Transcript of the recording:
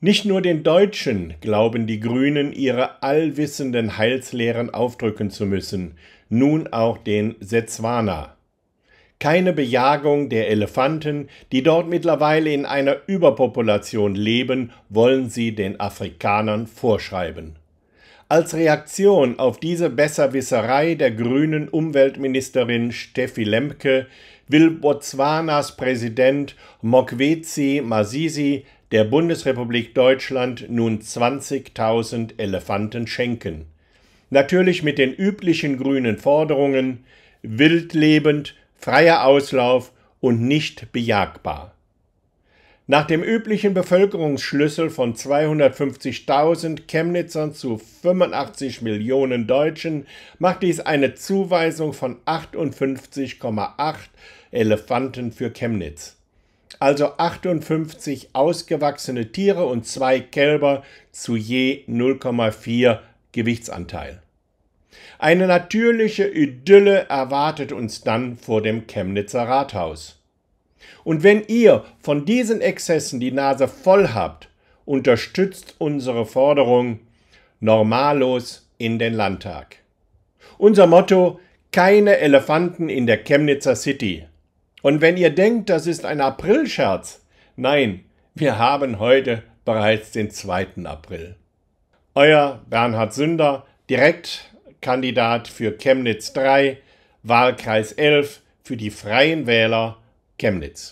Nicht nur den Deutschen glauben die Grünen, ihre allwissenden Heilslehren aufdrücken zu müssen, nun auch den Setswana. Keine Bejagung der Elefanten, die dort mittlerweile in einer Überpopulation leben, wollen sie den Afrikanern vorschreiben. Als Reaktion auf diese Besserwisserei der grünen Umweltministerin Steffi Lemke will Botswanas Präsident Mokwezi Masisi der Bundesrepublik Deutschland nun 20.000 Elefanten schenken. Natürlich mit den üblichen grünen Forderungen wildlebend, freier Auslauf und nicht bejagbar. Nach dem üblichen Bevölkerungsschlüssel von 250.000 Chemnitzern zu 85 Millionen Deutschen macht dies eine Zuweisung von 58,8 Elefanten für Chemnitz also 58 ausgewachsene Tiere und zwei Kälber zu je 0,4 Gewichtsanteil. Eine natürliche Idylle erwartet uns dann vor dem Chemnitzer Rathaus. Und wenn ihr von diesen Exzessen die Nase voll habt, unterstützt unsere Forderung Normalos in den Landtag. Unser Motto keine Elefanten in der Chemnitzer City. Und wenn ihr denkt, das ist ein Aprilscherz, nein, wir haben heute bereits den 2. April. Euer Bernhard Sünder, Direktkandidat für Chemnitz 3, Wahlkreis 11 für die Freien Wähler Chemnitz.